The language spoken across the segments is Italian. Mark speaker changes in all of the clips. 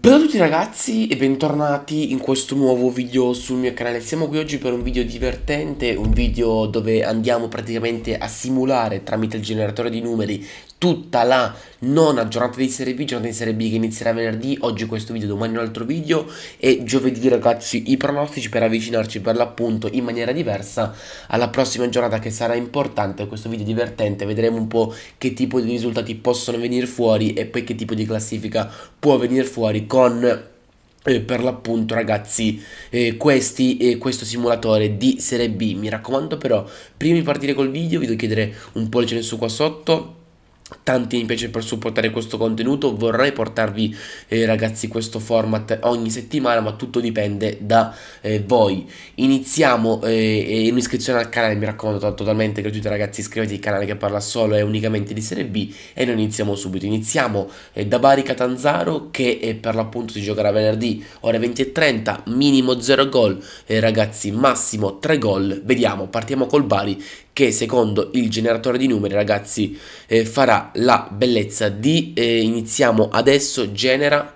Speaker 1: Ciao a tutti ragazzi e bentornati in questo nuovo video sul mio canale Siamo qui oggi per un video divertente, un video dove andiamo praticamente a simulare tramite il generatore di numeri tutta la nona giornata di Serie B, giornata di Serie B che inizierà venerdì, oggi questo video, domani un altro video e giovedì ragazzi i pronostici per avvicinarci per l'appunto in maniera diversa alla prossima giornata che sarà importante, questo video è divertente, vedremo un po' che tipo di risultati possono venire fuori e poi che tipo di classifica può venire fuori con... Eh, per l'appunto ragazzi eh, questi e eh, questo simulatore di serie B mi raccomando però prima di partire col video vi devo chiedere un pollice in su qua sotto tanti mi piace per supportare questo contenuto vorrei portarvi eh, ragazzi questo format ogni settimana ma tutto dipende da eh, voi iniziamo eh, un'iscrizione eh, al canale mi raccomando totalmente gratuito ragazzi iscrivetevi al canale che parla solo e unicamente di Serie B e noi iniziamo subito iniziamo eh, da Bari Catanzaro che eh, per l'appunto si giocherà venerdì ore 20 e 30 minimo 0 gol ragazzi massimo 3 gol vediamo partiamo col Bari che secondo il generatore di numeri ragazzi eh, farà la bellezza di eh, iniziamo adesso genera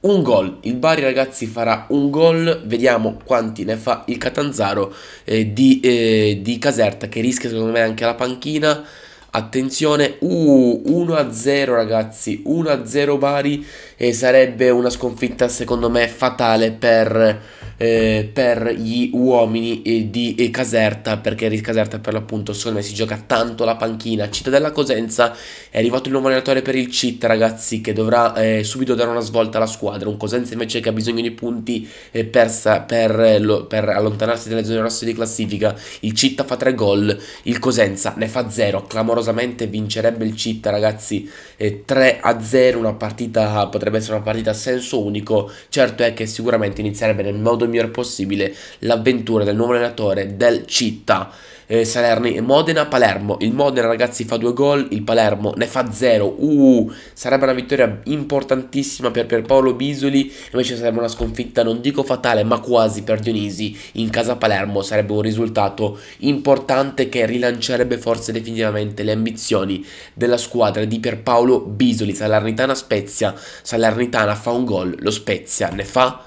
Speaker 1: un gol. Il Bari, ragazzi, farà un gol. Vediamo quanti ne fa il Catanzaro eh, di, eh, di, Caserta, che rischia secondo me anche la panchina. Attenzione, uh, 1-0 ragazzi, 1-0 Bari e eh, sarebbe una sconfitta secondo me fatale per, eh, per gli uomini di Caserta, perché di Caserta per l'appunto secondo me si gioca tanto la panchina. Cittadella Cosenza è arrivato il nuovo allenatore per il CIT, ragazzi, che dovrà eh, subito dare una svolta alla squadra. Un Cosenza invece che ha bisogno di punti eh, per, per, eh, lo, per, allontanarsi dalle zone rosse di classifica. Il CIT fa tre gol, il Cosenza ne fa zero. Clamorosamente vincerebbe il CIT, ragazzi, 3 a 0. Una partita potrebbe essere una partita a senso unico. Certo è che sicuramente inizierebbe nel modo modo miglior possibile l'avventura del nuovo allenatore del città. Eh, Salerni, Modena, Palermo. Il Modena, ragazzi, fa due gol. Il Palermo ne fa zero. Uh, sarebbe una vittoria importantissima per, Pierpaolo Bisoli. Invece sarebbe una sconfitta, non dico fatale, ma quasi per Dionisi in casa Palermo. Sarebbe un risultato importante che rilancerebbe forse definitivamente le ambizioni della squadra di Pierpaolo Bisoli. Salernitana Spezia. Salernitana fa un gol. Lo Spezia ne fa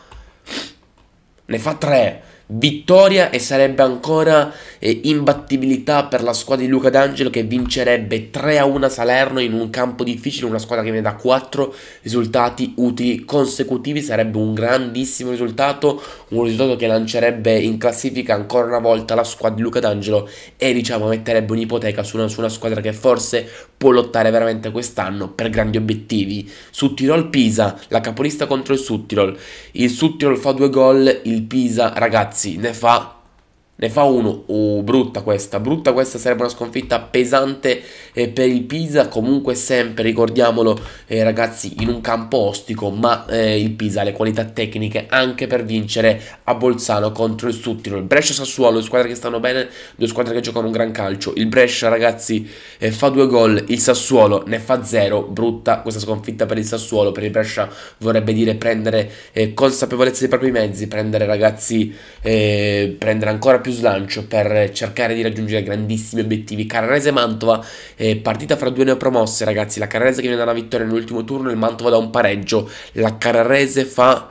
Speaker 1: ne fa tre vittoria e sarebbe ancora eh, imbattibilità per la squadra di Luca D'Angelo che vincerebbe 3 a 1 Salerno in un campo difficile, una squadra che viene da 4 risultati utili consecutivi, sarebbe un grandissimo risultato, un risultato che lancerebbe in classifica ancora una volta la squadra di Luca D'Angelo e diciamo metterebbe un'ipoteca su una, su una squadra che forse può lottare veramente quest'anno per grandi obiettivi. Su Tirol Pisa, la capolista contro il Suttirol, il Suttirol fa due gol, il Pisa ragazzi ragazzi ne fa ne fa uno, oh, brutta questa, brutta questa sarebbe una sconfitta pesante eh, per il Pisa, comunque sempre, ricordiamolo eh, ragazzi, in un campo ostico, ma eh, il Pisa ha le qualità tecniche anche per vincere a Bolzano contro il Suttino, il Brescia Sassuolo, due squadre che stanno bene, due squadre che giocano un gran calcio, il Brescia ragazzi eh, fa due gol, il Sassuolo ne fa zero, brutta questa sconfitta per il Sassuolo, per il Brescia vorrebbe dire prendere eh, consapevolezza dei propri mezzi, prendere ragazzi, eh, prendere ancora più più slancio per cercare di raggiungere grandissimi obiettivi. Carrarese Mantova, eh, partita fra due neopromosse, ragazzi. La Carrese che viene dalla vittoria nell'ultimo turno, il Mantova da un pareggio. La Carrese fa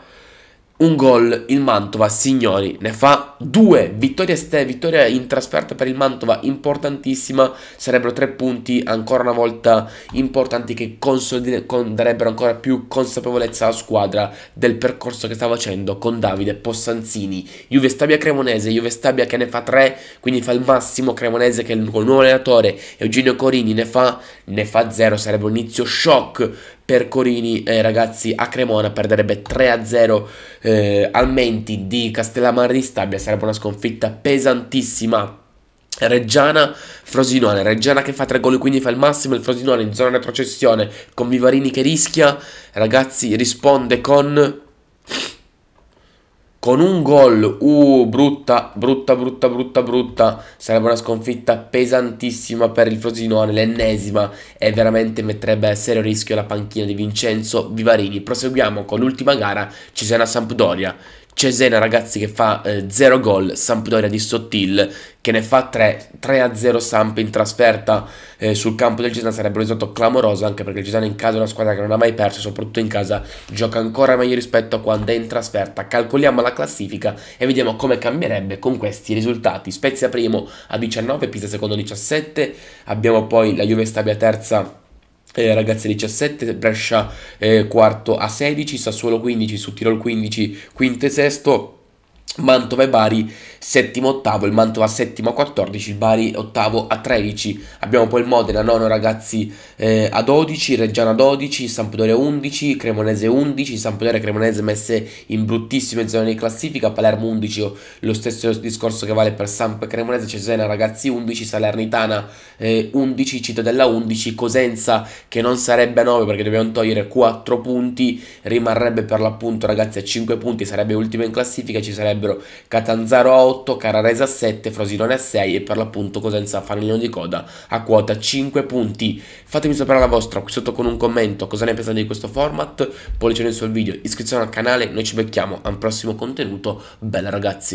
Speaker 1: un gol il Mantova, signori, ne fa due, vittoria, ste, vittoria in trasferta per il Mantova, importantissima, sarebbero tre punti ancora una volta importanti che con, darebbero ancora più consapevolezza alla squadra del percorso che sta facendo con Davide Possanzini, Juve Stabia Cremonese, Juve Stabia che ne fa tre, quindi fa il massimo, Cremonese che con il nuovo allenatore Eugenio Corini ne fa, ne fa zero, sarebbe un inizio shock per Corini, eh, ragazzi, a Cremona perderebbe 3-0 eh, al Menti di Castellammare di Stabia, sarebbe una sconfitta pesantissima. Reggiana, Frosinone, Reggiana che fa 3 gol quindi fa il massimo, il Frosinone in zona retrocessione con Vivarini che rischia, ragazzi risponde con con un gol, uh, brutta, brutta, brutta, brutta, brutta, sarebbe una sconfitta pesantissima per il Frosinone, l'ennesima, e veramente metterebbe a serio rischio la panchina di Vincenzo Vivarini. Proseguiamo con l'ultima gara, ci Cesena-Sampdoria. Cesena ragazzi che fa 0 eh, gol, Sampdoria di Sottil che ne fa 3, 3 a 0 Samp in trasferta eh, sul campo del Cesena sarebbe un risultato clamoroso anche perché il Cesena in casa è una squadra che non ha mai perso, soprattutto in casa gioca ancora meglio rispetto a quando è in trasferta. Calcoliamo la classifica e vediamo come cambierebbe con questi risultati. Spezia primo a 19, Pisa secondo 17, abbiamo poi la Juve Stabia terza eh, ragazze 17, Brescia eh, quarto a 16, Sassuolo 15, su 15, quinto e sesto. Mantova e Bari settimo ottavo, il Mantova settimo a 14, il Bari ottavo a 13, abbiamo poi il Modena nono ragazzi eh, a 12, Reggiana 12, Sampdoria 11, Cremonese 11, Sampdoria e Cremonese messe in bruttissime zone di classifica, Palermo 11, lo stesso discorso che vale per Samp e Cremonese, Cesena ragazzi 11, Salernitana eh, 11, Cittadella 11, Cosenza che non sarebbe a 9 perché dobbiamo togliere 4 punti, rimarrebbe per l'appunto ragazzi a 5 punti, sarebbe ultima in classifica, ci sarebbe sarebbero Catanzaro a 8, Cararese a 7, Frosinone a 6 e per l'appunto Cosenza fanalino di coda a quota 5 punti. Fatemi sapere la vostra qui sotto con un commento cosa ne pensate di questo format, pollice nel suo video, iscrizione al canale, noi ci becchiamo a un prossimo contenuto, bella ragazzi!